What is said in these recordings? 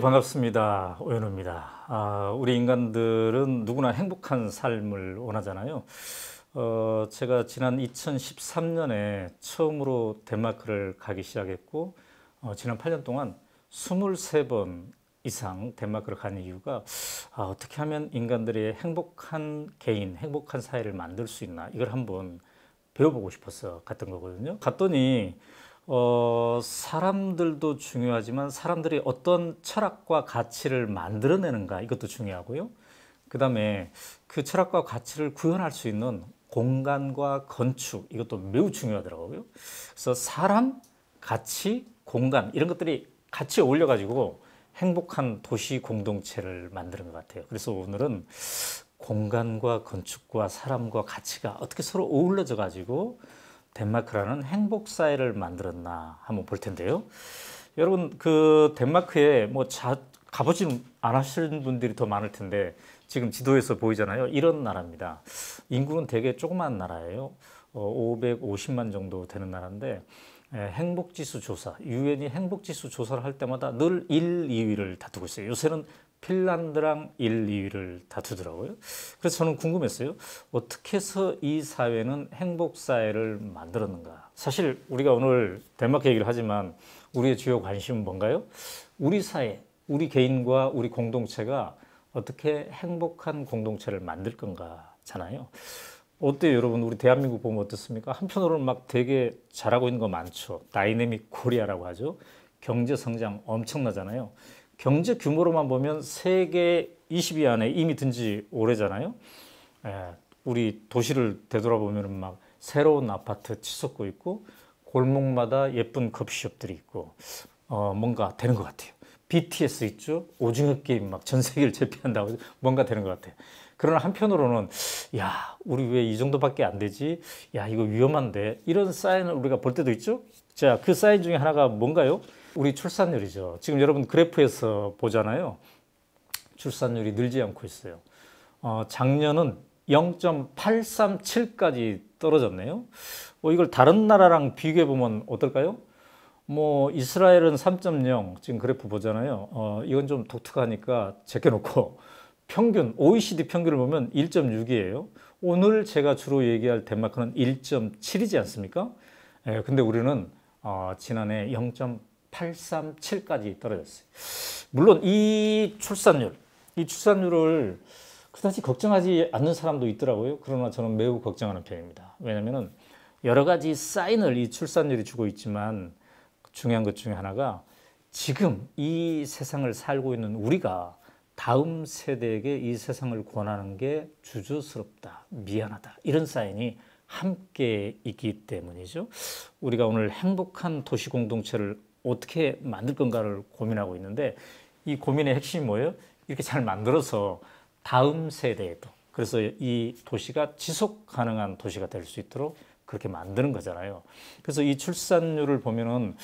반갑습니다. 오현우입니다. 아, 우리 인간들은 누구나 행복한 삶을 원하잖아요. 어, 제가 지난 2013년에 처음으로 덴마크를 가기 시작했고 어, 지난 8년 동안 23번 이상 덴마크를 가 이유가 아, 어떻게 하면 인간들이 행복한 개인, 행복한 사회를 만들 수 있나 이걸 한번 배워보고 싶어서 갔던 거거든요. 갔더니 어, 사람들도 중요하지만 사람들이 어떤 철학과 가치를 만들어내는가 이것도 중요하고요. 그 다음에 그 철학과 가치를 구현할 수 있는 공간과 건축 이것도 매우 중요하더라고요. 그래서 사람, 가치, 공간 이런 것들이 같이 어울려가지고 행복한 도시 공동체를 만드는 것 같아요. 그래서 오늘은 공간과 건축과 사람과 가치가 어떻게 서로 어울려져 가지고 덴마크라는 행복 사회를 만들었나 한번 볼 텐데요. 여러분 그 덴마크에 뭐 가보진 않으시 분들이 더 많을 텐데 지금 지도에서 보이잖아요. 이런 나라입니다. 인구는 되게 조그만 나라예요. 어, 550만 정도 되는 나라인데 예, 행복지수 조사, 유엔이 행복지수 조사를 할 때마다 늘 1, 2위를 다투고 있어요. 요새는 핀란드랑 1, 2위를 다투더라고요. 그래서 저는 궁금했어요. 어떻게 해서 이 사회는 행복 사회를 만들었는가? 사실 우리가 오늘 덴마크 얘기를 하지만 우리의 주요 관심은 뭔가요? 우리 사회, 우리 개인과 우리 공동체가 어떻게 행복한 공동체를 만들 건가잖아요. 어때요, 여러분? 우리 대한민국 보면 어떻습니까? 한편으로는 막 되게 잘하고 있는 거 많죠. 다이내믹 코리아라고 하죠. 경제 성장 엄청나잖아요. 경제 규모로만 보면 세계 20위 안에 이미 든 지 오래잖아요. 예, 우리 도시를 되돌아보면 막 새로운 아파트 치솟고 있고 골목마다 예쁜 커피숍들이 있고 어, 뭔가 되는 것 같아요. BTS 있죠? 오징어 게임 막 전 세계를 제패한다고 뭔가 되는 것 같아요. 그러나 한편으로는 야 우리 왜 이 정도밖에 안 되지? 야 이거 위험한데 이런 사인을 우리가 볼 때도 있죠? 자그 사인 중에 하나가 뭔가요? 우리 출산율이죠. 지금 여러분 그래프에서 보잖아요. 출산율이 늘지 않고 있어요. 어, 작년은 0.837까지 떨어졌네요. 뭐 이걸 다른 나라랑 비교해 보면 어떨까요? 뭐 이스라엘은 3.0 지금 그래프 보잖아요. 어, 이건 좀 독특하니까 제껴놓고 평균 OECD 평균을 보면 1.6이에요. 오늘 제가 주로 얘기할 덴마크는 1.7이지 않습니까? 예, 근데 우리는 어, 지난해 0. 837까지 떨어졌어요. 물론 이 출산율, 이 출산율을 그다지 걱정하지 않는 사람도 있더라고요. 그러나 저는 매우 걱정하는 편입니다. 왜냐하면 여러 가지 사인을 이 출산율이 주고 있지만 중요한 것 중에 하나가 지금 이 세상을 살고 있는 우리가 다음 세대에게 이 세상을 권하는 게 주저스럽다, 미안하다 이런 사인이 함께 있기 때문이죠. 우리가 오늘 행복한 도시 공동체를 어떻게 만들 건가를 고민하고 있는데 이 고민의 핵심이 뭐예요? 이렇게 잘 만들어서 다음 세대에도 그래서 이 도시가 지속 가능한 도시가 될 수 있도록 그렇게 만드는 거잖아요. 그래서 이 출산율을 보면은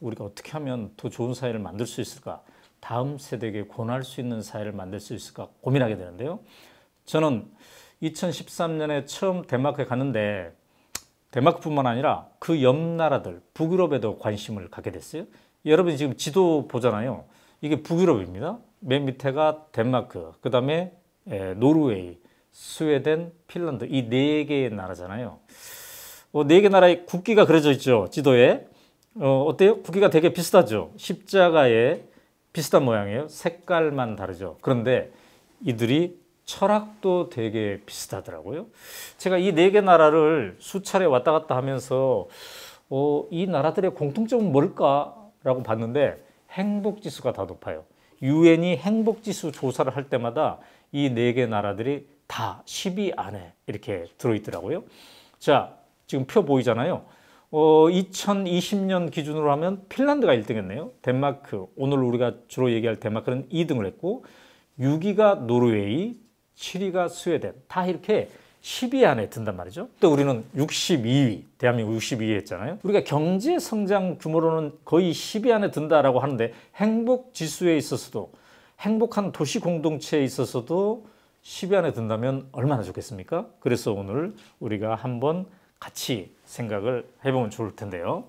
우리가 어떻게 하면 더 좋은 사회를 만들 수 있을까? 다음 세대에게 권할 수 있는 사회를 만들 수 있을까 고민하게 되는데요. 저는 2013년에 처음 덴마크에 갔는데 덴마크뿐만 아니라 그 옆 나라들 북유럽에도 관심을 갖게 됐어요. 여러분 지금 지도 보잖아요. 이게 북유럽입니다. 맨 밑에가 덴마크, 그 다음에 예, 노르웨이, 스웨덴, 핀란드 이 네 개의 나라잖아요. 어, 네개 나라의 국기가 그려져 있죠 지도에. 어, 어때요? 국기가 되게 비슷하죠. 십자가에 비슷한 모양이에요. 색깔만 다르죠. 그런데 이들이 철학도 되게 비슷하더라고요. 제가 이 네 개 나라를 수차례 왔다 갔다 하면서 어, 이 나라들의 공통점은 뭘까라고 봤는데 행복 지수가 다 높아요. 유엔이 행복 지수 조사를 할 때마다 이 네 개 나라들이 다 10위 안에 이렇게 들어 있더라고요. 자, 지금 표 보이잖아요. 어, 2020년 기준으로 하면 핀란드가 1등 했네요. 덴마크, 오늘 우리가 주로 얘기할 덴마크는 2등을 했고 6위가 노르웨이, 7위가 스웨덴. 다 이렇게 10위 안에 든단 말이죠. 또 우리는 62위, 대한민국 62위 했잖아요. 우리가 경제 성장 규모로는 거의 10위 안에 든다라고 하는데 행복 지수에 있어서도 행복한 도시 공동체에 있어서도 10위 안에 든다면 얼마나 좋겠습니까? 그래서 오늘 우리가 한번 같이 생각을 해보면 좋을 텐데요.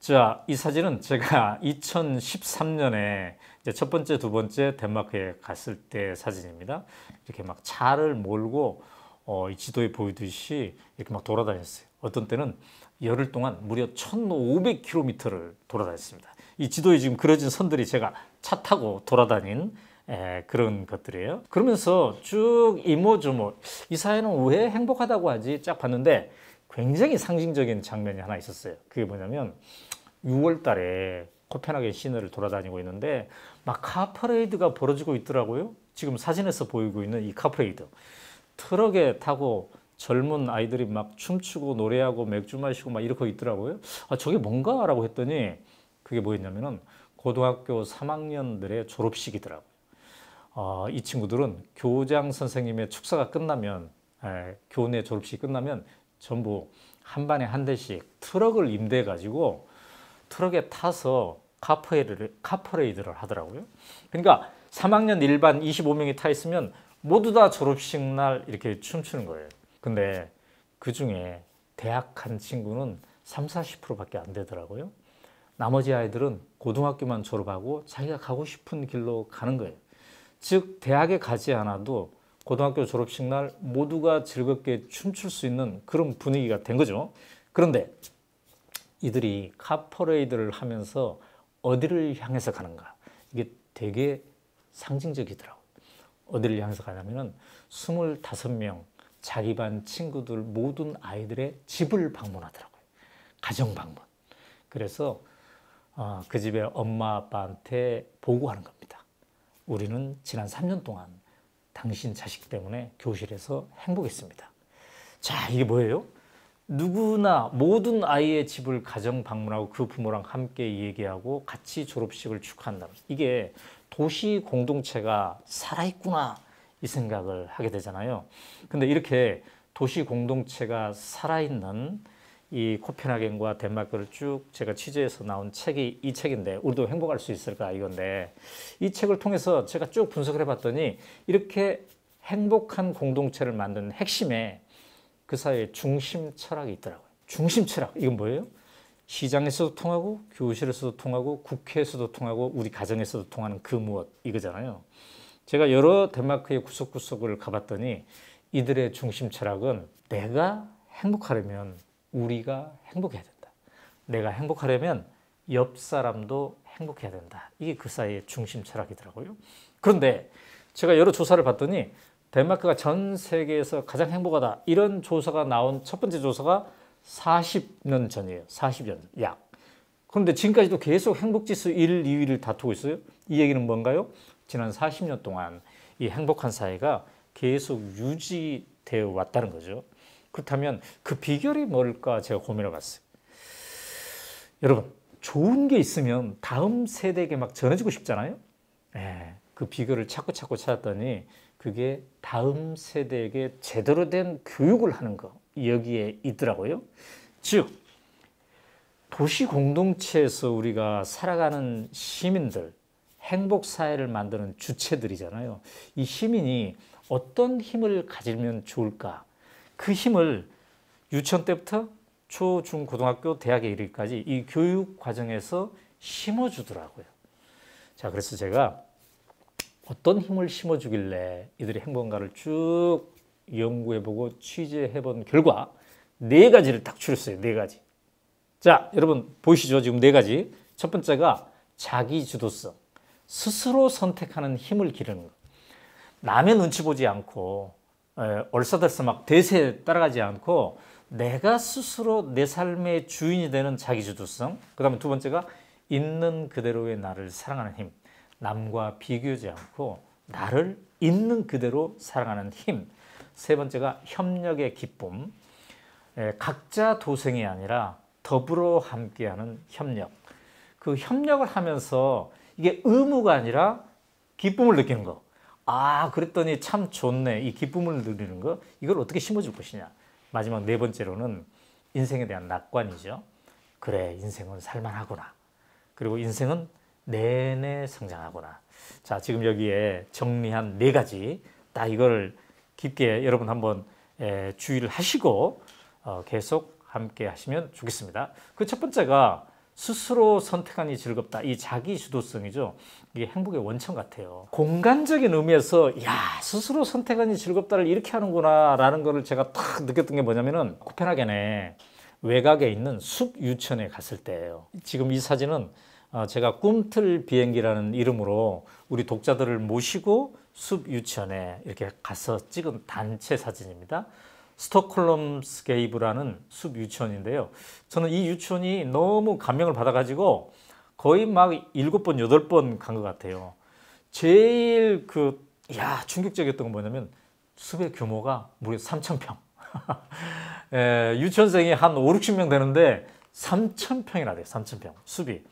자, 이 사진은 제가 2013년에 첫 번째, 두 번째 덴마크에 갔을 때 사진입니다. 이렇게 막 차를 몰고 어, 이 지도에 보이듯이 이렇게 막 돌아다녔어요. 어떤 때는 열흘 동안 무려 1,500km를 돌아다녔습니다. 이 지도에 지금 그려진 선들이 제가 차 타고 돌아다닌 에, 그런 것들이에요. 그러면서 쭉 이모저모 뭐. 이 사회는 왜 행복하다고 하지 쫙 봤는데 굉장히 상징적인 장면이 하나 있었어요. 그게 뭐냐면 6월 달에 코펜하겐 시내를 돌아다니고 있는데 막 카퍼레이드가 벌어지고 있더라고요. 지금 사진에서 보이고 있는 이 카퍼레이드. 트럭에 타고 젊은 아이들이 막 춤추고 노래하고 맥주 마시고 막 이러고 있더라고요. 아, 저게 뭔가? 라고 했더니 그게 뭐였냐면은 고등학교 3학년들의 졸업식이더라고요. 어, 이 친구들은 교장 선생님의 축사가 끝나면 에, 교내 졸업식 끝나면 전부 한 반에 한 대씩 트럭을 임대해 가지고 트럭에 타서 카퍼레이드를, 카퍼레이드를 하더라고요. 그러니까 3학년 일반 25명이 타 있으면 모두 다 졸업식 날 이렇게 춤추는 거예요. 근데 그 중에 대학 간 친구는 3, 40%밖에 안 되더라고요. 나머지 아이들은 고등학교만 졸업하고 자기가 가고 싶은 길로 가는 거예요. 즉 대학에 가지 않아도 고등학교 졸업식 날 모두가 즐겁게 춤출 수 있는 그런 분위기가 된 거죠. 그런데 이들이 카퍼레이드를 하면서 어디를 향해서 가는가 이게 되게 상징적이더라고. 어디를 향해서 가냐면은 25명 자기 반 친구들 모든 아이들의 집을 방문하더라고요. 가정 방문. 그래서 어, 그 집에 엄마 아빠한테 보고하는 겁니다. 우리는 지난 3년 동안 당신 자식 때문에 교실에서 행복했습니다. 자, 이게 뭐예요? 누구나 모든 아이의 집을 가정 방문하고 그 부모랑 함께 얘기하고 같이 졸업식을 축하한다. 이게 도시 공동체가 살아있구나 이 생각을 하게 되잖아요. 근데 이렇게 도시 공동체가 살아있는 이 코펜하겐과 덴마크를 쭉 제가 취재해서 나온 책이 이 책인데 우리도 행복할 수 있을까 이건데 이 책을 통해서 제가 쭉 분석을 해봤더니 이렇게 행복한 공동체를 만드는 핵심에 그 사이에 중심 철학이 있더라고요. 중심 철학 이건 뭐예요? 시장에서도 통하고 교실에서도 통하고 국회에서도 통하고 우리 가정에서도 통하는 그 무엇 이거잖아요. 제가 여러 덴마크의 구석구석을 가봤더니 이들의 중심 철학은 내가 행복하려면 우리가 행복해야 된다. 내가 행복하려면 옆 사람도 행복해야 된다. 이게 그 사이의 중심 철학이더라고요. 그런데 제가 여러 조사를 봤더니 덴마크가 전 세계에서 가장 행복하다 이런 조사가 나온 첫 번째 조사가 40년 전이에요. 40년 약. 그런데 지금까지도 계속 행복지수 1, 2위를 다투고 있어요. 이 얘기는 뭔가요? 지난 40년 동안 이 행복한 사회가 계속 유지되어 왔다는 거죠. 그렇다면 그 비결이 뭘까 제가 고민해 봤어요. 여러분 좋은 게 있으면 다음 세대에게 막 전해주고 싶잖아요. 에, 예, 그 비결을 찾고 찾고 찾았더니 그게 다음 세대에게 제대로 된 교육을 하는 거 여기에 있더라고요. 즉 도시 공동체에서 우리가 살아가는 시민들 행복 사회를 만드는 주체들이잖아요. 이 시민이 어떤 힘을 가지면 좋을까? 그 힘을 유치원 때부터 초, 중, 고등학교, 대학에 이르기까지 이 교육 과정에서 심어주더라고요. 자, 그래서 제가 어떤 힘을 심어주길래 이들이 행동가를 쭉 연구해보고 취재해본 결과 네 가지를 딱 추렸어요. 네 가지. 자, 여러분 보시죠 지금 네 가지. 첫 번째가 자기 주도성. 스스로 선택하는 힘을 기르는 것. 남의 눈치 보지 않고 에, 얼싸들서막 대세에 따라가지 않고 내가 스스로 내 삶의 주인이 되는 자기 주도성. 그 다음에 두 번째가 있는 그대로의 나를 사랑하는 힘. 남과 비교하지 않고 나를 있는 그대로 사랑하는 힘. 세 번째가 협력의 기쁨. 예, 각자 도생이 아니라 더불어 함께하는 협력. 그 협력을 하면서 이게 의무가 아니라 기쁨을 느끼는 거. 아, 그랬더니 참 좋네. 이 기쁨을 누리는 거. 이걸 어떻게 심어줄 것이냐. 마지막 네 번째로는 인생에 대한 낙관이죠. 그래, 인생은 살만하구나. 그리고 인생은 내내 성장하거나 자 지금 여기에 정리한 네 가지 딱이걸 깊게 여러분 한번 에, 주의를 하시고 어, 계속 함께 하시면 좋겠습니다. 그 첫 번째가 스스로 선택하니 즐겁다. 이 자기 주도성이죠. 이게 행복의 원천 같아요. 공간적인 의미에서 야 스스로 선택하니 즐겁다를 이렇게 하는구나 라는 거를 제가 딱 느꼈던 게 뭐냐면은 코펜하겐에 외곽에 있는 숲 유천에 갔을 때예요. 지금 이 사진은 아, 제가 꿈틀 비행기라는 이름으로 우리 독자들을 모시고 숲 유치원에 이렇게 가서 찍은 단체 사진입니다. 스톡홀름 스케이브라는 숲 유치원인데요. 저는 이 유치원이 너무 감명을 받아가지고 거의 막 일곱 번 여덟 번 간 것 같아요. 제일 그, 야, 충격적이었던 건 뭐냐면 숲의 규모가 무려 3,000평. 예, 유치원생이 한 5, 60명 되는데 3,000평이나 돼요, 3,000평. 숲이.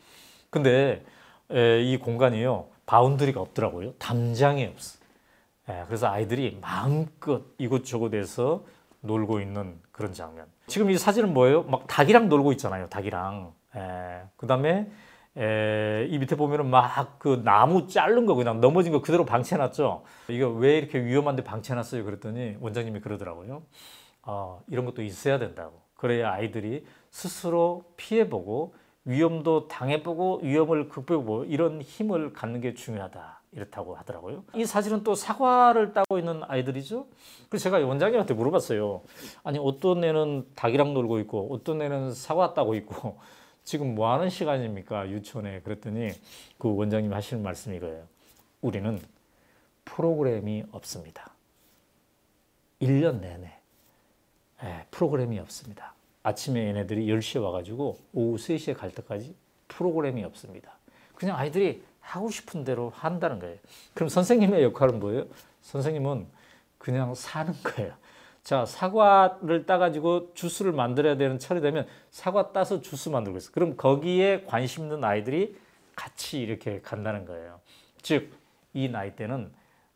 근데 에, 이 공간이요 바운드리가 없더라고요. 담장이 없어. 에, 그래서 아이들이 마음껏 이곳저곳에서 놀고 있는 그런 장면. 지금 이 사진은 뭐예요? 막 닭이랑 놀고 있잖아요. 닭이랑. 그 다음에 이 밑에 보면은 막그 나무 자른 거 그냥 넘어진 거 그대로 방치해놨죠. 이거 왜 이렇게 위험한데 방치해놨어요? 그랬더니 원장님이 그러더라고요. 어, 이런 것도 있어야 된다고. 그래야 아이들이 스스로 피해보고 위험도 당해보고 위험을 극복하고 이런 힘을 갖는 게 중요하다. 이렇다고 하더라고요. 이 사실은 또 사과를 따고 있는 아이들이죠. 그래서 제가 원장님한테 물어봤어요. 아니 어떤 애는 닭이랑 놀고 있고 어떤 애는 사과 따고 있고 지금 뭐 하는 시간입니까 유치원에 그랬더니 그 원장님 하시는 말씀이 이거예요. 우리는 프로그램이 없습니다. 1년 내내 네, 프로그램이 없습니다. 아침에 얘네들이 10시에 와가지고 오후 3시에 갈 때까지 프로그램이 없습니다. 그냥 아이들이 하고 싶은 대로 한다는 거예요. 그럼 선생님의 역할은 뭐예요? 선생님은 그냥 사는 거예요. 자, 사과를 따가지고 주스를 만들어야 되는 철이 되면 사과 따서 주스 만들고 있어. 그럼 거기에 관심 있는 아이들이 같이 이렇게 간다는 거예요. 즉, 이 나이 때는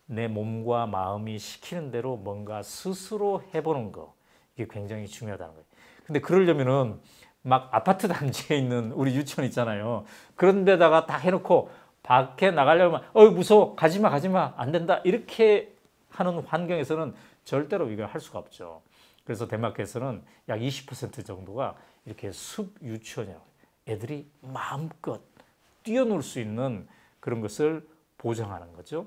내 몸과 마음이 시키는 대로 뭔가 스스로 해보는 거. 이게 굉장히 중요하다는 거예요. 근데 그러려면은 막 아파트 단지에 있는 우리 유치원 있잖아요. 그런 데다가 다 해놓고 밖에 나가려면 어이 무서워 가지마 가지마 안 된다 이렇게 하는 환경에서는 절대로 이걸 할 수가 없죠. 그래서 덴마크에서는 약 20% 정도가 이렇게 숲 유치원이라고 애들이 마음껏 뛰어놀 수 있는 그런 것을 보장하는 거죠.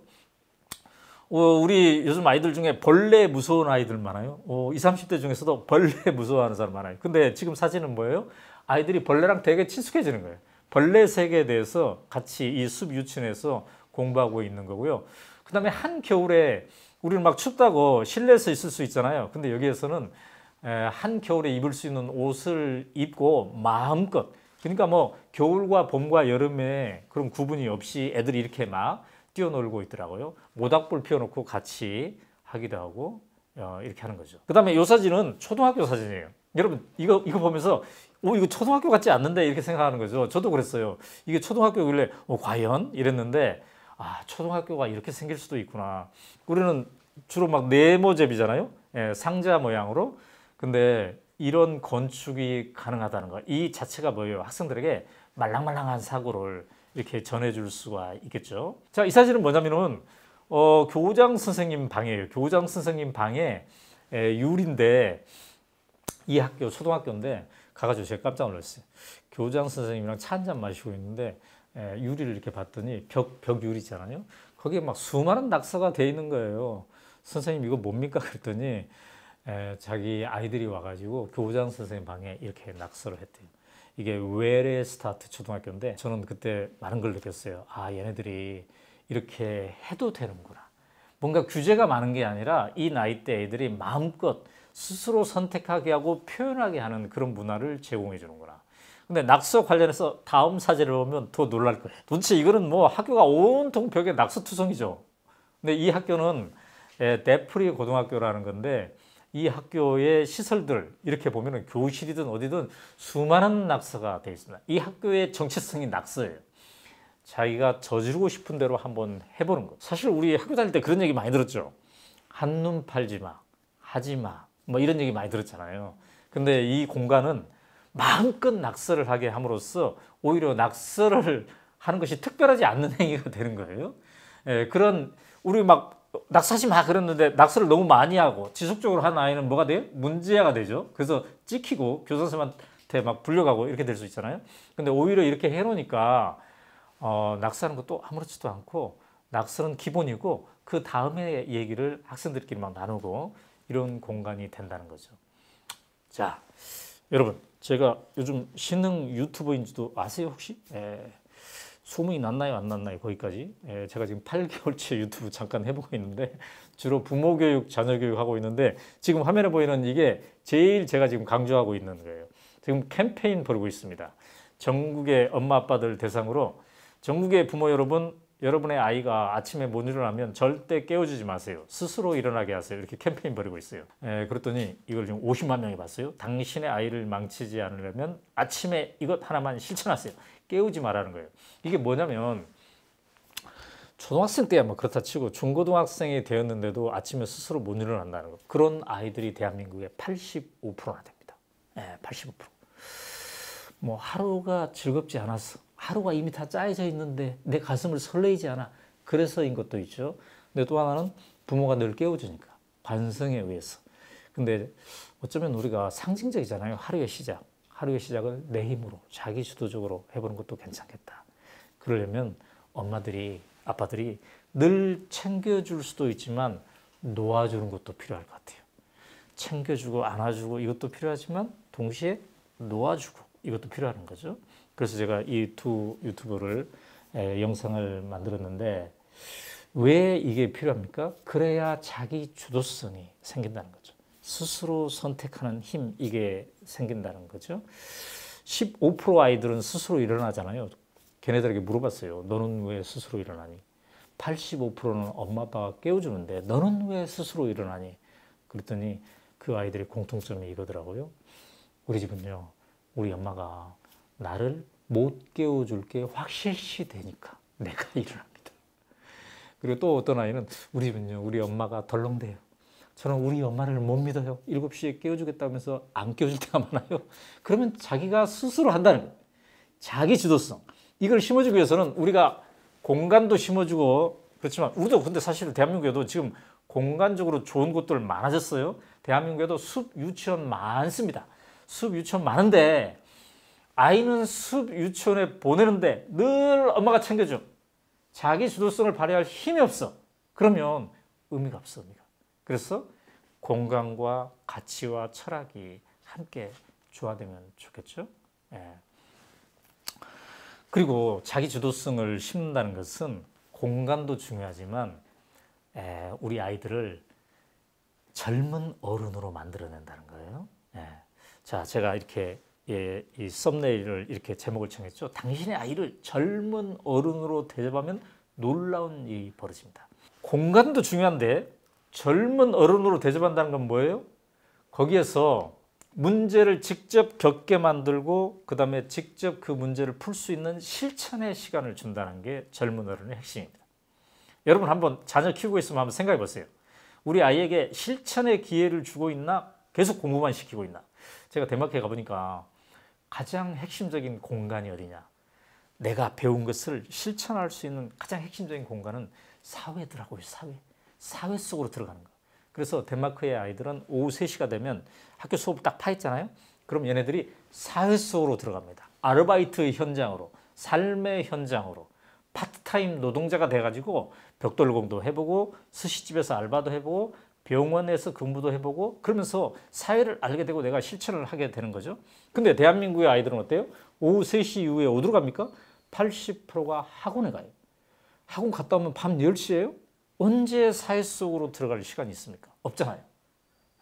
어, 우리 요즘 아이들 중에 벌레 무서운 아이들 많아요. 어, 20, 30대 중에서도 벌레 무서워하는 사람 많아요. 근데 지금 사진은 뭐예요? 아이들이 벌레랑 되게 친숙해지는 거예요. 벌레 세계에 대해서 같이 이 숲 유치원에서 공부하고 있는 거고요. 그 다음에 한겨울에 우리는 막 춥다고 실내에서 있을 수 있잖아요. 근데 여기에서는 한겨울에 입을 수 있는 옷을 입고 마음껏 그러니까 뭐 겨울과 봄과 여름에 그런 구분이 없이 애들이 이렇게 막 뛰어놀고 있더라고요. 모닥불 피워놓고 같이 하기도 하고 어, 이렇게 하는 거죠. 그 다음에 이 사진은 초등학교 사진이에요. 여러분 이거 이거 보면서 오 어, 이거 초등학교 같지 않는데 이렇게 생각하는 거죠. 저도 그랬어요. 이게 초등학교길래 어, 과연 이랬는데 아 초등학교가 이렇게 생길 수도 있구나. 우리는 주로 막 네모잽이잖아요. 예, 상자 모양으로. 근데 이런 건축이 가능하다는 거. 이 자체가 뭐예요? 학생들에게 말랑말랑한 사고를 이렇게 전해줄 수가 있겠죠. 자, 이 사실은 뭐냐면은 어, 교장 선생님 방이에요. 교장 선생님 방에 에, 유리인데 이 학교 초등학교인데 가가지고 제가 깜짝 놀랐어요. 교장 선생님이랑 차 한 잔 마시고 있는데 에, 유리를 이렇게 봤더니 벽, 벽 유리잖아요. 거기에 막 수많은 낙서가 돼 있는 거예요. 선생님 이거 뭡니까? 그랬더니 에, 자기 아이들이 와가지고 교장 선생님 방에 이렇게 낙서를 했대요. 이게 웰의 스타트 초등학교인데 저는 그때 많은 걸 느꼈어요. 아 얘네들이 이렇게 해도 되는구나. 뭔가 규제가 많은 게 아니라 이 나이 때 애들이 마음껏 스스로 선택하게 하고 표현하게 하는 그런 문화를 제공해 주는구나. 근데 낙서 관련해서 다음 사제를 보면 더 놀랄 거예요. 도대체 이거는 뭐 학교가 온통 벽에 낙서 투성이죠. 근데 이 학교는 데프리 예, 고등학교라는 건데 이 학교의 시설들 이렇게 보면 교실이든 어디든 수많은 낙서가 되어 있습니다. 이 학교의 정체성이 낙서예요. 자기가 저지르고 싶은 대로 한번 해보는 거. 사실 우리 학교 다닐 때 그런 얘기 많이 들었죠. 한눈 팔지 마, 하지 마, 뭐 이런 얘기 많이 들었잖아요. 근데 이 공간은 마음껏 낙서를 하게 함으로써 오히려 낙서를 하는 것이 특별하지 않는 행위가 되는 거예요. 예, 그런 우리 막 낙서하지 마 그랬는데 낙서를 너무 많이 하고 지속적으로 한 아이는 뭐가 돼요? 문제가 되죠. 그래서 찍히고 교사 선생님한테 막 불려가고 이렇게 될 수 있잖아요. 근데 오히려 이렇게 해놓으니까 어, 낙서하는 것도 아무렇지도 않고 낙서는 기본이고 그 다음에 얘기를 학생들끼리 막 나누고 이런 공간이 된다는 거죠. 자, 여러분 제가 요즘 신흥 유튜버인지도 아세요 혹시? 예. 소문이 났나요 안 났나요 거기까지 예, 제가 지금 8개월째 유튜브 잠깐 해보고 있는데 주로 부모 교육 자녀 교육 하고 있는데 지금 화면에 보이는 이게 제일 제가 지금 강조하고 있는 거예요 지금 캠페인 벌고 있습니다 전국의 엄마 아빠들 대상으로 전국의 부모 여러분 여러분의 아이가 아침에 못 일어나면 절대 깨워주지 마세요. 스스로 일어나게 하세요. 이렇게 캠페인 벌이고 있어요. 에, 예, 그랬더니 이걸 지금 50만 명이 봤어요. 당신의 아이를 망치지 않으려면 아침에 이것 하나만 실천하세요. 깨우지 말라는 거예요. 이게 뭐냐면 초등학생 때야 뭐 그렇다 치고 중고등학생이 되었는데도 아침에 스스로 못 일어난다는 거. 그런 아이들이 대한민국의 85%나 됩니다. 네, 예, 85%. 뭐 하루가 즐겁지 않았어. 하루가 이미 다 짜여져 있는데 내 가슴을 설레이지 않아. 그래서인 것도 있죠. 근데 또 하나는 부모가 늘 깨워주니까 반성에 의해서. 근데 어쩌면 우리가 상징적이잖아요. 하루의 시작. 하루의 시작을 내 힘으로 자기 주도적으로 해보는 것도 괜찮겠다. 그러려면 엄마들이 아빠들이 늘 챙겨줄 수도 있지만 놓아주는 것도 필요할 것 같아요. 챙겨주고 안아주고 이것도 필요하지만 동시에 놓아주고 이것도 필요한 거죠. 그래서 제가 이 두 유튜브를 에, 영상을 만들었는데 왜 이게 필요합니까? 그래야 자기 주도성이 생긴다는 거죠. 스스로 선택하는 힘 이게 생긴다는 거죠. 15% 아이들은 스스로 일어나잖아요. 걔네들에게 물어봤어요. 너는 왜 스스로 일어나니? 85%는 엄마 아빠가 깨워주는데 너는 왜 스스로 일어나니? 그랬더니 그 아이들의 공통점이 이거더라고요. 우리 집은요. 우리 엄마가 나를 못 깨워줄 게 확실시 되니까 내가 일어납니다. 그리고 또 어떤 아이는 우리 집은요. 우리 엄마가 덜렁대요. 저는 우리 엄마를 못 믿어요. 7시에 깨워주겠다면서 안 깨워줄 때가 많아요. 그러면 자기가 스스로 한다는 거예요. 자기 지도성. 이걸 심어주기 위해서는 우리가 공간도 심어주고 그렇지만 우리도 근데 사실 대한민국에도 지금 공간적으로 좋은 곳들 많아졌어요. 대한민국에도 숲 유치원 많습니다. 숲 유치원 많은데 아이는 숲 유치원에 보내는데 늘 엄마가 챙겨줘. 자기 주도성을 발휘할 힘이 없어. 그러면 의미가 없어. 그래서 공간과 가치와 철학이 함께 조화되면 좋겠죠. 예. 그리고 자기 주도성을 심는다는 것은 공간도 중요하지만 예, 우리 아이들을 젊은 어른으로 만들어낸다는 거예요. 예. 자, 제가 이렇게 예, 이 썸네일을 이렇게 제목을 정했죠. 당신의 아이를 젊은 어른으로 대접하면 놀라운 일이 벌어집니다. 공간도 중요한데 젊은 어른으로 대접한다는 건 뭐예요? 거기에서 문제를 직접 겪게 만들고 그 다음에 직접 그 문제를 풀 수 있는 실천의 시간을 준다는 게 젊은 어른의 핵심입니다. 여러분 한번 자녀 키우고 있으면 한번 생각해 보세요. 우리 아이에게 실천의 기회를 주고 있나? 계속 공부만 시키고 있나? 제가 대마켓에 가보니까 가장 핵심적인 공간이 어디냐? 내가 배운 것을 실천할 수 있는 가장 핵심적인 공간은 사회더라고요, 사회. 사회 속으로 들어가는 거예요. 그래서 덴마크의 아이들은 오후 3시가 되면 학교 수업을 딱 파했잖아요. 그럼 얘네들이 사회 속으로 들어갑니다. 아르바이트 현장으로, 삶의 현장으로, 파트타임 노동자가 돼가지고 벽돌공도 해보고 스시집에서 알바도 해보고 병원에서 근무도 해보고 그러면서 사회를 알게 되고 내가 실천을 하게 되는 거죠. 근데 대한민국의 아이들은 어때요? 오후 3시 이후에 어디로 갑니까? 80%가 학원에 가요. 학원 갔다 오면 밤 10시예요? 언제 사회 속으로 들어갈 시간이 있습니까? 없잖아요.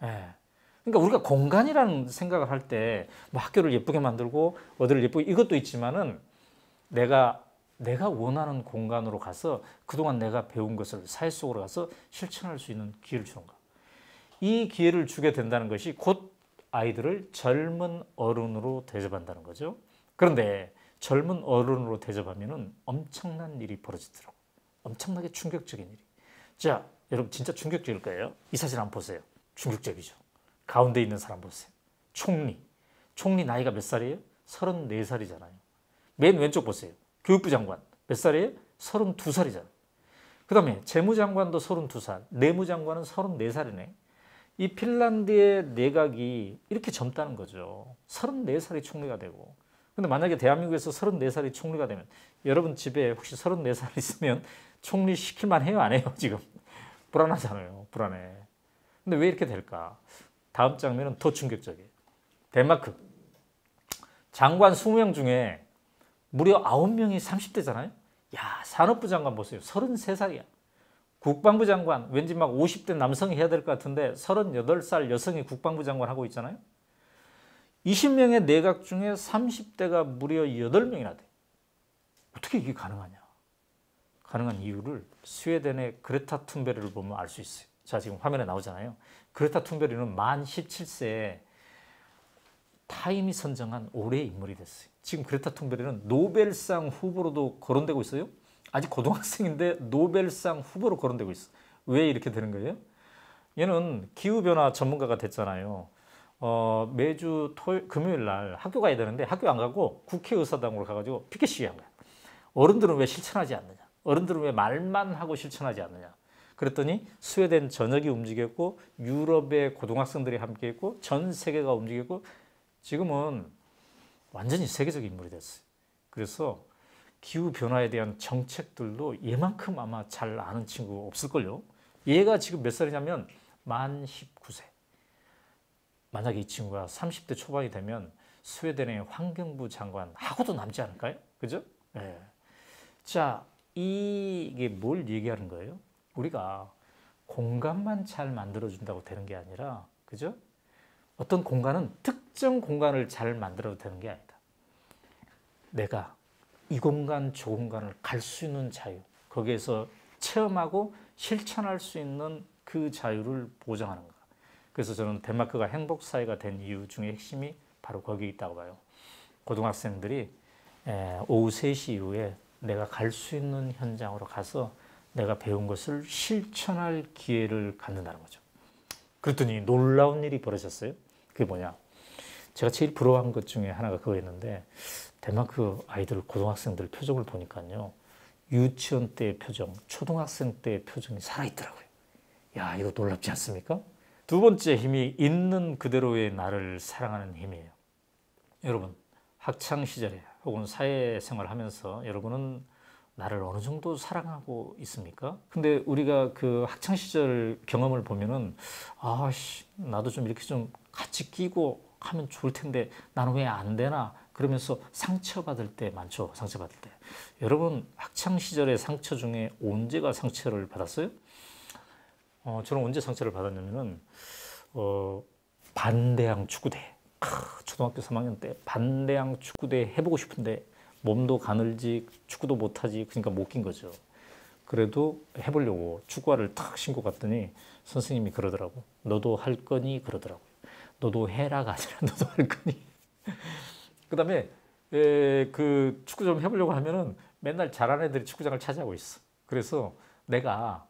예. 그러니까 우리가 공간이라는 생각을 할때뭐 학교를 예쁘게 만들고 어디를 예쁘게 이것도 있지만은 내가 내가 원하는 공간으로 가서 그동안 내가 배운 것을 사회 속으로 가서 실천할 수 있는 기회를 주는가. 이 기회를 주게 된다는 것이 곧 아이들을 젊은 어른으로 대접한다는 거죠. 그런데 젊은 어른으로 대접하면 엄청난 일이 벌어지더라고 엄청나게 충격적인 일이. 자, 여러분 진짜 충격적일 거예요. 이 사진 한번 보세요. 충격적이죠. 가운데 있는 사람 보세요. 총리. 총리 나이가 몇 살이에요? 34살이잖아요. 맨 왼쪽 보세요. 교육부 장관. 몇 살이에요? 32살이잖아요. 그 다음에 재무장관도 32살, 내무장관은 34살이네. 이 핀란드의 내각이 이렇게 젊다는 거죠. 34살이 총리가 되고. 근데 만약에 대한민국에서 34살이 총리가 되면 여러분 집에 혹시 34살 있으면 총리 시킬만 해요? 안 해요? 지금? 불안하잖아요. 불안해. 근데 왜 이렇게 될까? 다음 장면은 더 충격적이에요. 덴마크. 장관 20명 중에 무려 9명이 30대잖아요. 야, 산업부 장관 보세요. 33살이야. 국방부 장관, 왠지 막 50대 남성이 해야 될 것 같은데 38살 여성이 국방부 장관 하고 있잖아요. 20명의 내각 중에 30대가 무려 8명이나 돼. 어떻게 이게 가능하냐. 가능한 이유를 스웨덴의 그레타 툰베리를 보면 알 수 있어요. 자 지금 화면에 나오잖아요. 그레타 툰베리는 만 17세에 타임이 선정한 올해의 인물이 됐어요. 지금 그레타 툰베리는 노벨상 후보로도 거론되고 있어요. 아직 고등학생인데 노벨상 후보로 거론되고 있어. 요왜 이렇게 되는 거예요? 얘는 기후변화 전문가가 됐잖아요. 어, 매주 토요, 금요일 날 학교 가야 되는데 학교 안 가고 국회의사당으로 가가지고 피켓 시위한 거예요 어른들은 왜 실천하지 않느냐. 어른들은 왜 말만 하고 실천하지 않느냐. 그랬더니 스웨덴 전역이 움직였고 유럽의 고등학생들이 함께했고 전 세계가 움직였고 지금은 완전히 세계적 인물이 됐어요. 그래서 기후 변화에 대한 정책들도 얘만큼 아마 잘 아는 친구 없을걸요. 얘가 지금 몇 살이냐면 만 19세. 만약에 이 친구가 30대 초반이 되면 스웨덴의 환경부 장관하고도 남지 않을까요? 그죠? 예. 네. 자, 이게 뭘 얘기하는 거예요? 우리가 공간만 잘 만들어준다고 되는 게 아니라, 그죠? 어떤 공간은 특정 공간을 잘 만들어도 되는 게 아니다. 내가 이 공간, 저 공간을 갈 수 있는 자유, 거기에서 체험하고 실천할 수 있는 그 자유를 보장하는 거 그래서 저는 덴마크가 행복 사회가 된 이유 중에 핵심이 바로 거기에 있다고 봐요. 고등학생들이 오후 3시 이후에 내가 갈 수 있는 현장으로 가서 내가 배운 것을 실천할 기회를 갖는다는 거죠. 그랬더니 놀라운 일이 벌어졌어요. 그게 뭐냐? 제가 제일 부러워한 것 중에 하나가 그거였는데 대만 그 아이들 고등학생들 표정을 보니까요. 유치원 때의 표정, 초등학생 때의 표정이 살아있더라고요. 야, 이거 놀랍지 않습니까? 두 번째 힘이 있는 그대로의 나를 사랑하는 힘이에요. 여러분, 학창 시절에 혹은 사회생활 을 하면서 여러분은 나를 어느 정도 사랑하고 있습니까? 근데 우리가 그 학창 시절 경험을 보면은 아씨 나도 좀 이렇게 좀 같이 끼고 하면 좋을 텐데 나는 왜 안 되나 그러면서 상처받을 때 많죠 상처받을 때 여러분 학창 시절의 상처 중에 언제가 상처를 받았어요? 어, 저는 언제 상처를 받았냐면은 어, 반대항 축구대 크, 초등학교 3학년 때반대양 축구대 해보고 싶은데 몸도 가늘지 축구도 못하지 그러니까 못 낀 거죠. 그래도 해보려고 축구화를 탁 신고 갔더니 선생님이 그러더라고. 너도 할 거니 그러더라고요. 너도 해라가 아니라 너도 할 거니. 그다음에 에, 그 축구 좀 해보려고 하면은 맨날 잘하는 애들이 축구장을 차지하고 있어. 그래서 내가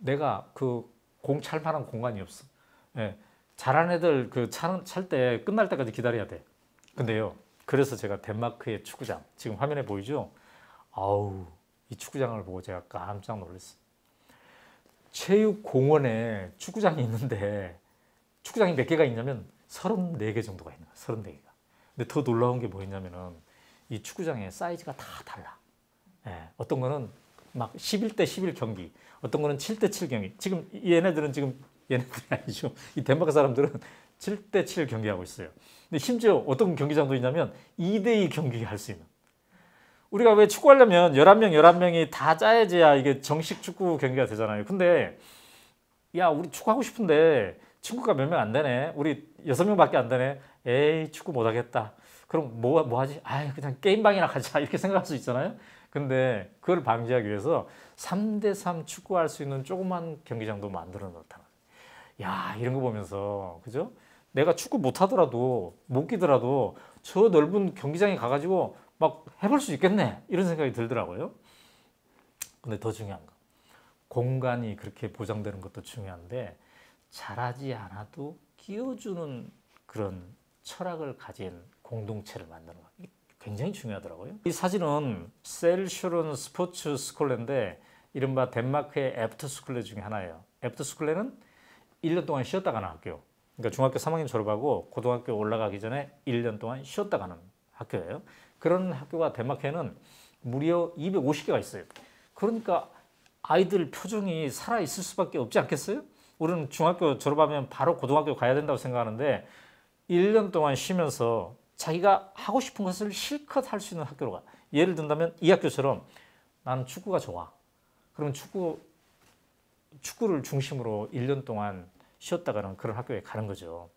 내가 그 공 찰만한 공간이 없어. 예, 잘하는 애들 그찰때 끝날 때까지 기다려야 돼. 근데요. 그래서 제가 덴마크의 축구장 지금 화면에 보이죠? 아우 이 축구장을 보고 제가 깜짝 놀랐어요. 체육공원에 축구장이 있는데 축구장이 몇 개가 있냐면 34개 정도가 있는 거예요. 34개가. 근데 더 놀라운 게 뭐였냐면은 이 축구장의 사이즈가 다 달라. 예, 어떤 거는 막 11대 11 경기, 어떤 거는 7대 7 경기. 지금 얘네들은 지금 얘네들이 아니죠. 이 덴마크 사람들은 7대7 경기하고 있어요. 근데 심지어 어떤 경기장도 있냐면 2대2 경기 할수 있는. 우리가 왜 축구하려면 11명, 11명이 다 짜야지야 이게 정식 축구 경기가 되잖아요. 근데 야, 우리 축구하고 싶은데 친구가 몇 명 안 되네. 우리 6명밖에 안 되네. 에이, 축구 못 하겠다. 그럼 뭐, 뭐 하지? 아 그냥 게임방이나 가자. 이렇게 생각할 수 있잖아요. 근데 그걸 방지하기 위해서 3대3 축구할 수 있는 조그만 경기장도 만들어 놓다. 야 이런 거 보면서 그죠? 내가 축구 못하더라도 못 끼더라도 저 넓은 경기장에 가가지고 막 해볼 수 있겠네 이런 생각이 들더라고요. 근데 더 중요한 거 공간이 그렇게 보장되는 것도 중요한데 잘하지 않아도 끼워주는 그런 철학을 가진 공동체를 만드는 거 굉장히 중요하더라고요. 이 사진은 셀슈론 스포츠 스쿨레인데 이른바 덴마크의 애프터 스쿨레 중에 하나예요. 애프터 스쿨레는 1년 동안 쉬었다가 는 학교. 그러니까 중학교 3학년 졸업하고 고등학교 올라가기 전에 1년 동안 쉬었다 가는 학교예요. 그런 학교가 덴마크에는 무려 250개가 있어요. 그러니까 아이들 표정이 살아있을 수밖에 없지 않겠어요? 우리는 중학교 졸업하면 바로 고등학교 가야 된다고 생각하는데 1년 동안 쉬면서 자기가 하고 싶은 것을 실컷 할 수 있는 학교로 가. 예를 든다면 이 학교처럼 나는 축구가 좋아. 그러면 축구 축구를 중심으로 1년 동안 쉬었다가는 그런 학교에 가는 거죠.